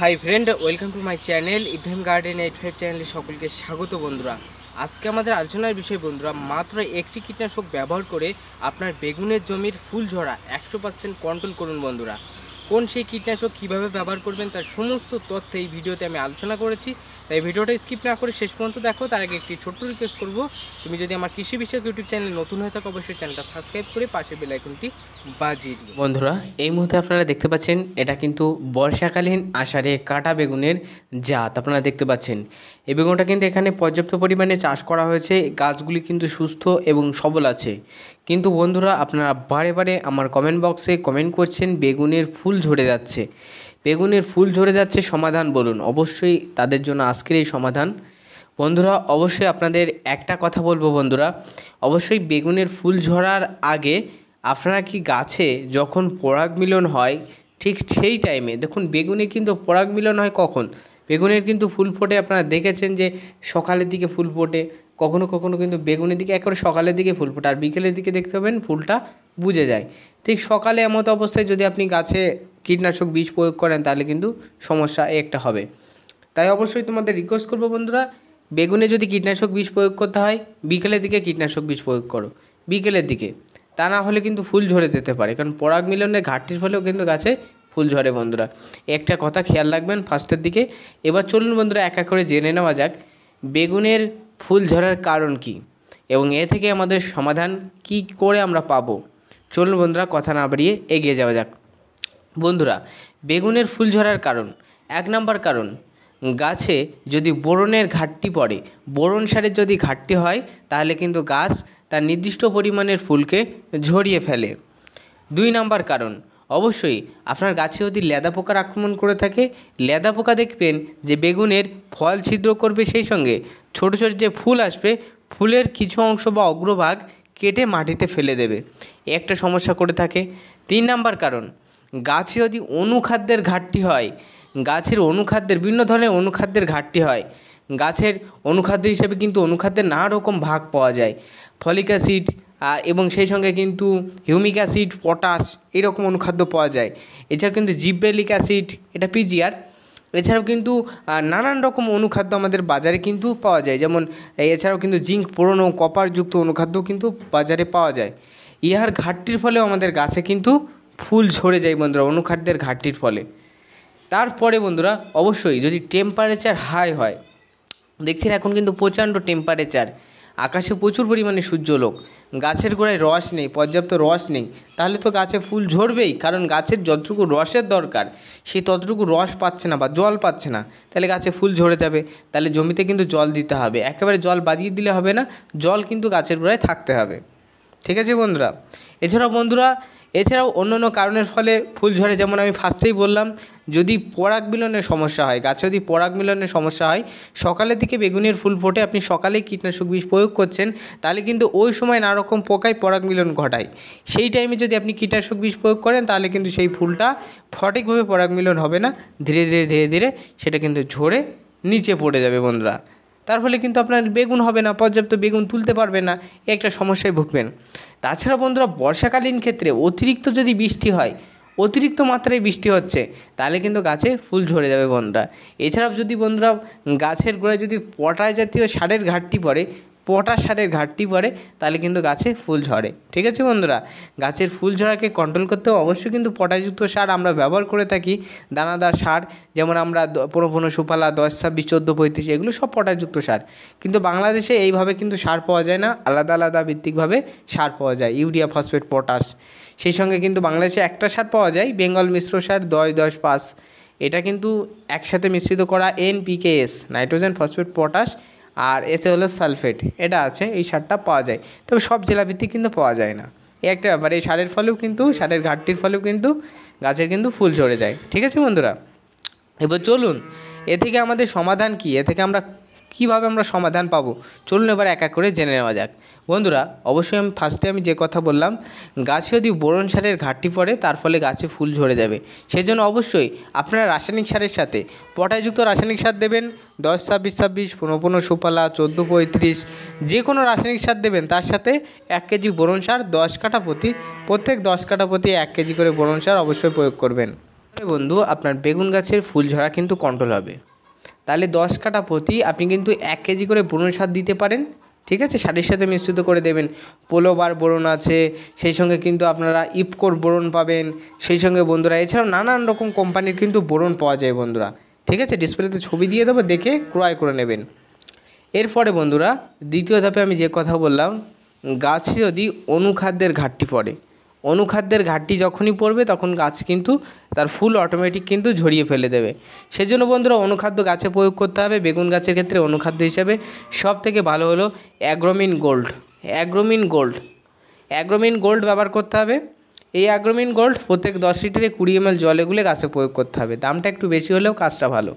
High friend welcome to my channel ইভেম garden eight five চ্যানেলে সকলকে স্বাগত বন্ধুরা আজকে আমাদের আলোচনার বিষয় বন্ধুরা মাত্র একটি কীটনাশক ব্যবহার করে আপনার বেগুনের জমির ফুল ঝরা একশো পার্সেন্ট কন্ট্রোল করুন বন্ধুরা কোন সেই কীটনাশক কীভাবে ব্যবহার করবেন তার সমস্ত তথ্য এই ভিডিওতে আমি আলোচনা করেছি তাই ভিডিওটা স্কিপ না করে শেষ পর্যন্ত দেখো তার আগে একটি ছোট্ট রিকোয়েস্ট করবো তুমি যদি আমার কৃষি বিষয়ক ইউটিউব চ্যানেল নতুন হয়ে থাকো অবশ্যই চ্যানেলটা সাবস্ক্রাইব করে পাশে বেলাইকনটি বাজিয়ে দিই বন্ধুরা এই মুহূর্তে আপনারা দেখতে পাচ্ছেন এটা কিন্তু বর্ষাকালীন আষাঢ়ে কাটা বেগুনের জাত আপনারা দেখতে পাচ্ছেন এই বেগুনটা কিন্তু এখানে পর্যাপ্ত পরিমাণে চাষ করা হয়েছে গাছগুলি কিন্তু সুস্থ এবং সবল আছে কিন্তু বন্ধুরা আপনারা বারে বারে আমার কমেন্ট বক্সে কমেন্ট করছেন বেগুনের ফুল ঝরে যাচ্ছে বেগুনের ফুল ঝরে যাচ্ছে সমাধান বলুন অবশ্যই তাদের জন্য আজকের এই সমাধান বন্ধুরা অবশ্যই আপনাদের একটা কথা বলবো বন্ধুরা অবশ্যই বেগুনের ফুল ঝরার আগে আপনারা কি গাছে যখন পরাগ মিলন হয় ঠিক সেই টাইমে দেখুন বেগুনে কিন্তু পরাগ মিলন হয় কখন বেগুনের কিন্তু ফুল ফোটে আপনারা দেখেছেন যে সকালের দিকে ফুল ফোটে কখনো কখনো কিন্তু বেগুনের দিকে একবারে সকালের দিকে ফুল ফোটে আর বিকেলের দিকে দেখতে পাবেন ফুলটা বুঝে যায় ঠিক সকালে এমতো অবস্থায় যদি আপনি গাছে কীটনাশক বীজ প্রয়োগ করেন তাহলে কিন্তু সমস্যা একটা হবে তাই অবশ্যই তোমাদের রিকোয়েস্ট করবো বন্ধুরা বেগুনে যদি কীটনাশক বীজ প্রয়োগ করতে হয় বিকেলের দিকে কীটনাশক বীজ প্রয়োগ করো বিকেলের দিকে তা না হলে কিন্তু ফুল ঝরে যেতে পারে কারণ পরাগ মিলনের ঘাটতির ফলেও কিন্তু গাছে ফুল ঝরে বন্ধুরা একটা কথা খেয়াল রাখবেন ফার্স্টের দিকে এবার চলুন বন্ধুরা এক এক করে জেনে নেওয়া যাক বেগুনের ফুল ঝরার কারণ কি এবং এ থেকে আমাদের সমাধান কি করে আমরা পাবো চলুন বন্ধুরা কথা না বাড়িয়ে এগিয়ে যাওয়া যাক বন্ধুরা বেগুনের ফুল ঝরার কারণ এক নাম্বার কারণ গাছে যদি বোরনের ঘাটতি পড়ে বোরন সারের যদি ঘাটতি হয় তাহলে কিন্তু গাছ তার নির্দিষ্ট পরিমাণের ফুলকে ঝরিয়ে ফেলে দুই নাম্বার কারণ অবশ্যই আপনার গাছে যদি লেদা পোকার আক্রমণ করে থাকে লেদা পোকা দেখবেন যে বেগুনের ফল ছিদ্র করবে সেই সঙ্গে ছোট ছোট যে ফুল আসবে ফুলের কিছু অংশ বা অগ্রভাগ কেটে মাটিতে ফেলে দেবে একটা সমস্যা করে থাকে তিন নাম্বার কারণ গাছে যদি অনুখাদ্যের ঘাটতি হয় গাছের অনুখাদ্যের বিভিন্ন ধরনের অনুখাদ্যের ঘাটতি হয় গাছের অনুখাদ্য হিসেবে কিন্তু অনুখাদ্যের নানা রকম ভাগ পাওয়া যায় ফলিক অ্যাসিড এবং সেই সঙ্গে কিন্তু হিউমিক অ্যাসিড পটাশ এরকম অনুখাদ্য পাওয়া যায় এছাড়াও কিন্তু জিব্রেলিক অ্যাসিড এটা পিজিআর এছাড়াও কিন্তু নানান রকম অনুখাদ্য আমাদের বাজারে কিন্তু পাওয়া যায় যেমন এছাড়াও কিন্তু জিঙ্ক পুরনো কপারযুক্ত অনুখাদ্য কিন্তু বাজারে পাওয়া যায় ইহার ঘাটতির ফলেও আমাদের গাছে কিন্তু ফুল ঝরে যায় বন্ধুরা অনুখাদ্যের ঘাটতির ফলে তারপরে বন্ধুরা অবশ্যই যদি টেম্পারেচার হাই হয় দেখছেন এখন কিন্তু প্রচণ্ড টেম্পারেচার আকাশে প্রচুর পরিমাণে সূর্যলোক গাছের গোড়ায় রস নেই পর্যাপ্ত রস নেই তাহলে তো গাছে ফুল ঝরবেই কারণ গাছের যতটুকু রসের দরকার সে ততটুকু রস পাচ্ছে না বা জল পাচ্ছে না তাহলে গাছে ফুল ঝরে যাবে তাহলে জমিতে কিন্তু জল দিতে হবে একেবারে জল বাদিয়ে দিলে হবে না জল কিন্তু গাছের গোড়ায় থাকতে হবে ঠিক আছে বন্ধুরা এছাড়াও বন্ধুরা এছাড়াও অন্য অন্য কারণের ফলে ফুল ঝরে যেমন আমি ফার্স্টেই বললাম যদি পরাগ মিলনের সমস্যা হয় গাছে যদি পরাগ মিলনের সমস্যা হয় সকালের দিকে বেগুনের ফুল ফোটে আপনি সকালেই কীটনাশক বিষ প্রয়োগ করছেন তাহলে কিন্তু ওই সময় নানারকম পোকায় পরাগ মিলন ঘটায় সেই টাইমে যদি আপনি কীটনাশক বিষ প্রয়োগ করেন তাহলে কিন্তু সেই ফুলটা সঠিকভাবে পরাগ মিলন হবে না ধীরে ধীরে ধীরে ধীরে সেটা কিন্তু ঝরে নিচে পড়ে যাবে বন্ধুরা তার ফলে কিন্তু আপনার বেগুন হবে না পর্যাপ্ত বেগুন তুলতে পারবে না এ একটা সমস্যায় ভুগবেন তাছাড়া বন্ধুরা বর্ষাকালীন ক্ষেত্রে অতিরিক্ত যদি বৃষ্টি হয় অতিরিক্ত মাত্রায় বৃষ্টি হচ্ছে তাহলে কিন্তু গাছে ফুল ঝরে যাবে বন্ধুরা এছাড়াও যদি বন্ধুরা গাছের গোড়ায় যদি পটায় জাতীয় সারের ঘাটতি পড়ে পটাশ সারের ঘাটতি পড়ে তাহলে কিন্তু গাছে ফুল ঝরে ঠিক আছে বন্ধুরা গাছের ফুল ঝরাকে কন্ট্রোল করতে অবশ্যই কিন্তু পটাশযুক্ত সার আমরা ব্যবহার করে থাকি দানাদার সার যেমন আমরা পনেরো সুপালা দশ ছাব্বিশ চোদ্দো পঁয়ত্রিশ এগুলো সব পটাশযুক্ত সার কিন্তু বাংলাদেশে এইভাবে কিন্তু সার পাওয়া যায় না আলাদা আলাদা ভিত্তিকভাবে সার পাওয়া যায় ইউরিয়া ফসফেট পটাশ সেই সঙ্গে কিন্তু বাংলাদেশে একটা সার পাওয়া যায় বেঙ্গল মিশ্র সার দশ দশ পাঁচ এটা কিন্তু একসাথে মিশ্রিত করা এনপিকেএস নাইট্রোজেন ফসফেট পটাশ আর এসে হলো সালফেট এটা আছে এই সারটা পাওয়া যায় তবে সব জেলাভিত্তিক কিন্তু পাওয়া যায় না এই একটা ব্যাপার এই সারের ফলেও কিন্তু সারের ঘাটতির ফলেও কিন্তু গাছের কিন্তু ফুল ঝরে যায় ঠিক আছে বন্ধুরা এবার চলুন এ থেকে আমাদের সমাধান কি এ থেকে আমরা কিভাবে আমরা সমাধান পাবো চলুন এবার এক এক করে জেনে নেওয়া যাক বন্ধুরা অবশ্যই আমি ফার্স্টে আমি যে কথা বললাম গাছে যদি বোরন সারের ঘাটতি পড়ে তার ফলে গাছে ফুল ঝরে যাবে সেজন্য অবশ্যই আপনারা রাসায়নিক সারের সাথে পটায়যুক্ত রাসায়নিক সার দেবেন দশ ছাব্বিশ ছাব্বিশ পনেরো পনেরো সুপালা চোদ্দো পঁয়ত্রিশ যে কোনো রাসায়নিক সার দেবেন তার সাথে এক কেজি বোরন সার দশ কাঠা প্রতি প্রত্যেক দশ কাঠা প্রতি এক কেজি করে বোরন সার অবশ্যই প্রয়োগ করবেন বন্ধু আপনার বেগুন গাছের ফুল ঝরা কিন্তু কন্ট্রোল হবে তাহলে দশ কাটা প্রতি আপনি কিন্তু এক কেজি করে বোরন সার দিতে পারেন ঠিক আছে সারের সাথে মিশ্রিত করে দেবেন পোলোবার বোরন আছে সেই সঙ্গে কিন্তু আপনারা ইপকোর বোরন পাবেন সেই সঙ্গে বন্ধুরা এছাড়াও নানান রকম কোম্পানির কিন্তু বোরন পাওয়া যায় বন্ধুরা ঠিক আছে ডিসপ্লেতে ছবি দিয়ে দেবো দেখে ক্রয় করে নেবেন এরপরে বন্ধুরা দ্বিতীয় ধাপে আমি যে কথা বললাম গাছে যদি অনুখাদ্যের ঘাটতি পড়ে অনুখাদ্যের ঘাটতি যখনই পড়বে তখন গাছ কিন্তু তার ফুল অটোমেটিক কিন্তু ঝরিয়ে ফেলে দেবে সেজন্য বন্ধুরা অনুখাদ্য গাছে প্রয়োগ করতে হবে বেগুন গাছের ক্ষেত্রে অনুখাদ্য হিসাবে সব থেকে ভালো হলো Agromin Gold Agromin Gold Agromin Gold ব্যবহার করতে হবে এই অ্যাগ্রোমিন গোল্ড প্রত্যেক দশ লিটারে কুড়ি এম জলে গুলে গাছে প্রয়োগ করতে হবে দামটা একটু বেশি হলেও কাজটা ভালো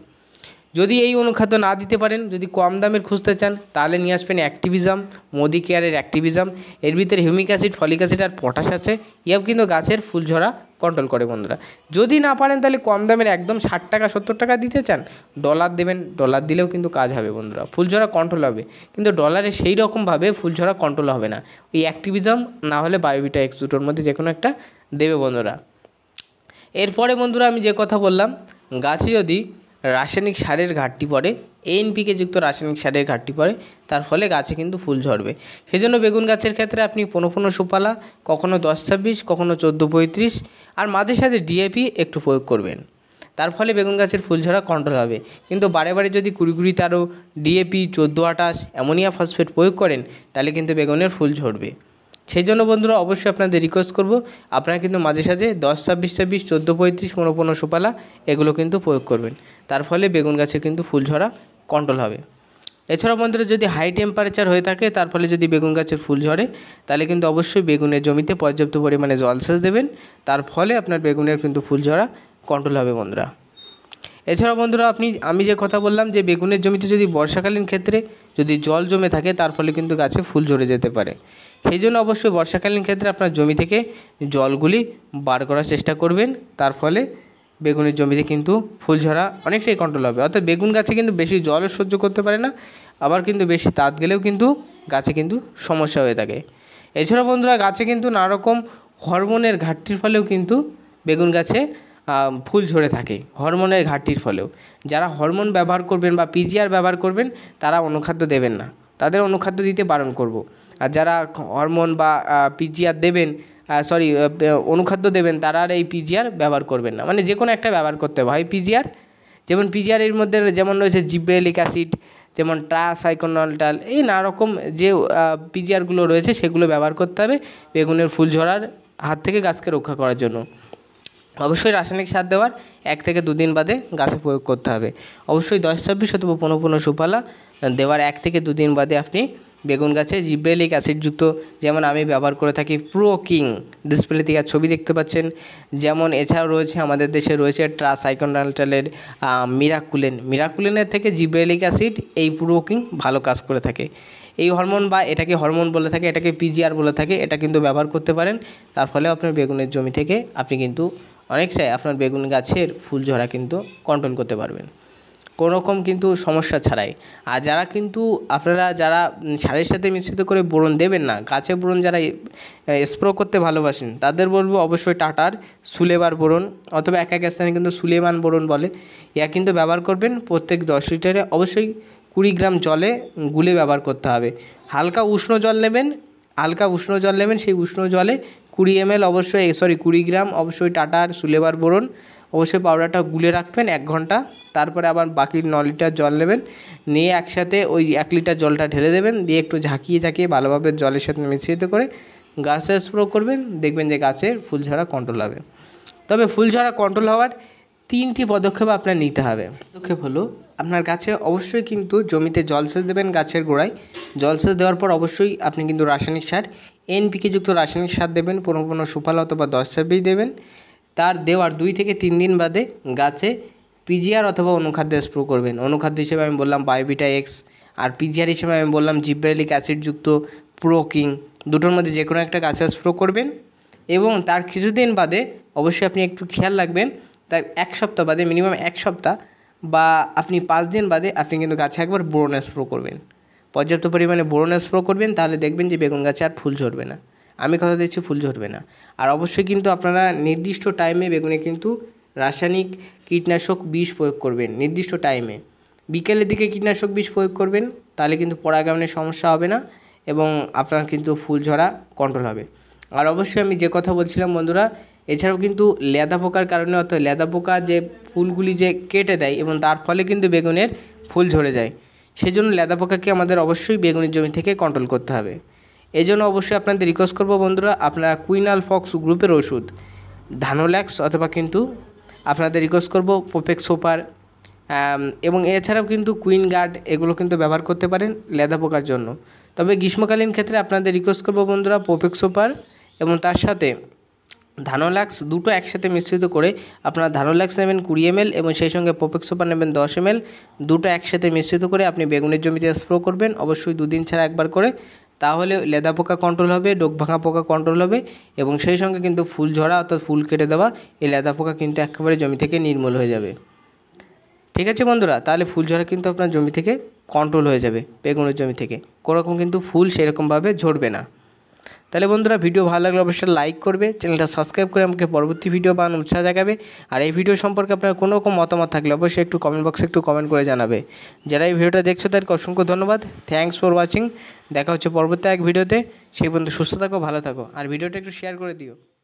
যদি এই অনুখাদ্য না দিতে পারেন যদি কম দামের খুঁজতে চান তাহলে নিয়ে আসবেন অ্যাক্টিভিজম মোদি কেয়ারের অ্যাক্টিভিজম এর ভিতরে হিউমিক অ্যাসিড ফলিক অ্যাসিড আর পটাশ আছে ইয়াও কিন্তু গাছের ফুল ঝরা কন্ট্রোল করে বন্ধুরা যদি না পারেন তাহলে কম দামের একদম ষাট টাকা সত্তর টাকা দিতে চান ডলার দেবেন ডলার দিলেও কিন্তু কাজ হবে বন্ধুরা ফুল ঝরা কন্ট্রোল হবে কিন্তু ডলারে সেই রকমভাবে ফুলঝরা কন্ট্রোল হবে না ওই অ্যাক্টিভিজম না হলে বায়োবিটা এক্স দুটোর মধ্যে যে কোনো একটা দেবে বন্ধুরা এরপরে বন্ধুরা আমি যে কথা বললাম গাছে যদি রাসায়নিক সারের ঘাটতি পড়ে এনপিকে যুক্ত রাসায়নিক সারের ঘাটতি পড়ে তার ফলে গাছে কিন্তু ফুল ঝরবে সেজন্য বেগুন গাছের ক্ষেত্রে আপনি পনেরো পনেরো সুপালা কখনো দশ ছাব্বিশ কখনো চোদ্দো পঁয়ত্রিশ আর মাঝে সাথে ডিএপি একটু প্রয়োগ করবেন তার ফলে বেগুন গাছের ফুল ঝরা কন্ট্রোল হবে কিন্তু বারে বারে যদি কুড়ি কুড়ি তারও ডিএপি চোদ্দো আটাশ অ্যামোনিয়া ফসফেট প্রয়োগ করেন তাহলে কিন্তু বেগুনের ফুল ঝরবে সেই জন্য বন্ধুরা অবশ্যই আপনাদের রিকোয়েস্ট করব আপনারা কিন্তু মাঝে সাঝে দশ ছাব্বিশ ছাব্বিশ চোদ্দো পঁয়ত্রিশ পনেরো সুপালা এগুলো কিন্তু প্রয়োগ করবেন তার ফলে বেগুন গাছের কিন্তু ফুল ঝরা কন্ট্রোল হবে এছাড়াও বন্ধুরা যদি হাই টেম্পারেচার হয়ে থাকে তার ফলে যদি বেগুন গাছের ফুল ঝরে তাহলে কিন্তু অবশ্যই বেগুনের জমিতে পর্যাপ্ত পরিমাণে জলসেচ দেবেন তার ফলে আপনার বেগুনের কিন্তু ফুল ঝরা কন্ট্রোল হবে বন্ধুরা এছাড়া বন্ধুরা আপনি আমি যে কথা বললাম যে বেগুনের জমিতে যদি বর্ষাকালীন ক্ষেত্রে যদি জল জমে থাকে তার ফলে কিন্তু গাছে ফুল ঝরে যেতে পারে সেই জন্য অবশ্যই বর্ষাকালীন ক্ষেত্রে আপনার জমি থেকে জলগুলি বার করার চেষ্টা করবেন তার ফলে বেগুনের জমিতে কিন্তু ফুল ঝরা অনেকটাই কন্ট্রোল হবে অর্থাৎ বেগুন গাছে কিন্তু বেশি জলও সহ্য করতে পারে না আবার কিন্তু বেশি তাঁত গেলেও কিন্তু গাছে কিন্তু সমস্যা হয়ে থাকে এছাড়া বন্ধুরা গাছে কিন্তু নানারকম হরমোনের ঘাটতির ফলেও কিন্তু বেগুন গাছে ফুল ঝরে থাকে হরমোনের ঘাটতির ফলেও যারা হরমোন ব্যবহার করবেন বা পিজিআর ব্যবহার করবেন তারা অনুখাদ্য দেবেন না তাদের অনুখাদ্য দিতে বারণ করব। যারা হরমোন বা পিজিআর দেবেন সরি অনুখাদ্য দেবেন তারা আর এই পিজিআর ব্যবহার করবেন না মানে যে কোনো একটা ব্যবহার করতে হবে হয় পিজিআর যেমন পিজিআরের মধ্যে যেমন রয়েছে জিব্রেলিক অ্যাসিড যেমন ট্রাসাইকোনলটাল এই নানারকম যে পিজিআরগুলো রয়েছে সেগুলো ব্যবহার করতে হবে বেগুনের ফুল ঝরার হাত থেকে গাছকে রক্ষা করার জন্য অবশ্যই রাসায়নিক সার দেওয়ার এক থেকে দুদিন বাদে গাছে প্রয়োগ করতে হবে অবশ্যই দশ ছাব্বিশ অথবা পনেরো পনেরো সুপালা দেওয়ার এক থেকে দুদিন বাদে আপনি বেগুন গাছে জিব্রেলিক অ্যাসিডযুক্ত যেমন আমি ব্যবহার করে থাকি প্রো কিং ডিসপ্লে থেকে ছবি দেখতে পাচ্ছেন যেমন এছাড়াও রয়েছে আমাদের দেশে রয়েছে ট্রাসাইকোনাল্টালের মিরাকুলেন মিরাকুলেনের থেকে জিব্রেলিক অ্যাসিড এই প্রো কিং ভালো কাজ করে থাকে এই হরমোন বা এটাকে হরমোন বলে থাকে এটাকে পিজিআর বলে থাকে এটা কিন্তু ব্যবহার করতে পারেন তার ফলে আপনার বেগুনের জমি থেকে আপনি কিন্তু অনেকটাই আপনার বেগুন গাছের ফুল ঝরা কিন্তু কন্ট্রোল করতে পারবেন কোনোরকম কিন্তু সমস্যা ছাড়াই আর যারা কিন্তু আপনারা যারা সারের সাথে মিশ্রিত করে বোরন দেবেন না গাছে বোরন যারা স্প্রো করতে ভালোবাসেন তাদের বলবো অবশ্যই টাটার সুলেবার বোরন অথবা এক এক স্থানে কিন্তু সুলেমান বোরন বলে ইয়া কিন্তু ব্যবহার করবেন প্রত্যেক দশ লিটারে অবশ্যই কুড়ি গ্রাম জলে গুলে ব্যবহার করতে হবে হালকা উষ্ণ জল নেবেন হালকা উষ্ণ জল নেবেন সেই উষ্ণ জলে কুড়ি এমএল অবশ্যই সরি কুড়ি গ্রাম অবশ্যই টাটার সুলেবার বোরন অবশ্যই পাউডারটা গুলে রাখবেন এক ঘন্টা তারপরে আবার বাকি ন লিটার জল নেবেন নিয়ে একসাথে ওই এক লিটার জলটা ঢেলে দেবেন দিয়ে একটু ঝাঁকিয়ে ঝাঁকিয়ে ভালোভাবে জলের সাথে মিশ্রিত করে গাছে স্প্রো করবেন দেখবেন যে গাছের ফুল ঝরা কন্ট্রোল হবে তবে ফুল ঝরা কন্ট্রোল হওয়ার তিনটি পদক্ষেপ আপনার নিতে হবে পদক্ষেপ হলো আপনার গাছে অবশ্যই কিন্তু জমিতে জলসেচ দেবেন গাছের গোড়ায় জলসেচ দেওয়ার পর অবশ্যই আপনি কিন্তু রাসায়নিক সার এনপিকে যুক্ত রাসায়নিক সার দেবেন পনেরো পনেরো সুফল অথবা দশ ছাব্বিশ দেবেন তার দেওয়ার দুই থেকে তিন দিন বাদে গাছে পিজিআর অথবা অনুখাদ্য স্প্রো করবেন অনুখাদ্য হিসেবে আমি বললাম বায়োবিটা এক্স আর পিজিআর হিসেবে আমি বললাম জিব্রাইলিক অ্যাসিডযুক্ত প্রোকিং দুটোর মধ্যে যে কোনো একটা গাছে স্প্রো করবেন এবং তার কিছুদিন বাদে অবশ্যই আপনি একটু খেয়াল রাখবেন তার এক সপ্তাহ বাদে মিনিমাম এক সপ্তাহ বা আপনি পাঁচ দিন বাদে আপনি কিন্তু গাছে একবার বোরন স্প্রো করবেন পর্যাপ্ত পরিমাণে বোরন স্প্রো করবেন তাহলে দেখবেন যে বেগুন গাছে আর ফুল ঝরবে না আমি কথা দিচ্ছি ফুল ঝরবে না আর অবশ্যই কিন্তু আপনারা নির্দিষ্ট টাইমে বেগুনে কিন্তু রাসায়নিক কীটনাশক বিষ প্রয়োগ করবেন নির্দিষ্ট টাইমে বিকেলের দিকে কীটনাশক বিষ প্রয়োগ করবেন তাহলে কিন্তু পরাগমনের সমস্যা হবে না এবং আপনার কিন্তু ফুল ঝরা কন্ট্রোল হবে আর অবশ্যই আমি যে কথা বলছিলাম বন্ধুরা এছাড়াও কিন্তু লেদা পোকার কারণে অর্থাৎ লেদা পোকা যে ফুলগুলি যে কেটে দেয় এবং তার ফলে কিন্তু বেগুনের ফুল ঝরে যায় সেজন্য লেদা পোকাকে আমাদের অবশ্যই বেগুনের জমি থেকে কন্ট্রোল করতে হবে এজন্য অবশ্যই আপনাদের রিকোয়েস্ট করবো বন্ধুরা আপনারা কুইনাল ফক্স গ্রুপের ওষুধ ধানোল্যাক্স অথবা কিন্তু আপনাদের রিকোয়েস্ট করবো পোপেক সোপার এবং এছাড়াও কিন্তু কুইন গার্ড এগুলো কিন্তু ব্যবহার করতে পারেন লেদা পোকার জন্য তবে গ্রীষ্মকালীন ক্ষেত্রে আপনাদের রিকোয়েস্ট করবো বন্ধুরা পোপেক সোপার এবং তার সাথে ধানোলাক্স দুটো একসাথে মিশ্রিত করে আপনারা ধানোলাক্স নেবেন কুড়ি এমএল এবং সেই সঙ্গে পোপেক সোপার নেবেন দশ এমএল দুটো একসাথে মিশ্রিত করে আপনি বেগুনের জমিতে স্প্রো করবেন অবশ্যই দুদিন ছাড়া একবার করে তাহলে লেদা পোকা কন্ট্রোল হবে ডোক ভাঙা পোকা কন্ট্রোল হবে এবং সেই সঙ্গে কিন্তু ফুল ঝরা অর্থাৎ ফুল কেটে দেওয়া এই লেদা পোকা কিন্তু একেবারে জমি থেকে নির্মূল হয়ে যাবে ঠিক আছে বন্ধুরা তাহলে ফুল ঝরা কিন্তু আপনার জমি থেকে কন্ট্রোল হয়ে যাবে বেগুনের জমি থেকে কোনোরকম কিন্তু ফুল সেরকমভাবে ঝরবে না তাহলে বন্ধুরা ভিডিও ভালো লাগলে অবশ্যই লাইক করবে চ্যানেলটা সাবস্ক্রাইব করে আমাকে পরবর্তী ভিডিও বানানোর উৎসাহ দেখাবে আর এই ভিডিও সম্পর্কে আপনার কোনো রকম মতামত থাকলে অবশ্যই একটু কমেন্ট বক্সে একটু কমেন্ট করে জানাবে যারা এই ভিডিওটা দেখছো তাদেরকে অসংখ্য ধন্যবাদ থ্যাংকস ফর ওয়াচিং দেখা হচ্ছে পরবর্তী এক ভিডিওতে সেই পর্যন্ত সুস্থ থাকো ভালো থাকো আর ভিডিওটা একটু শেয়ার করে দিও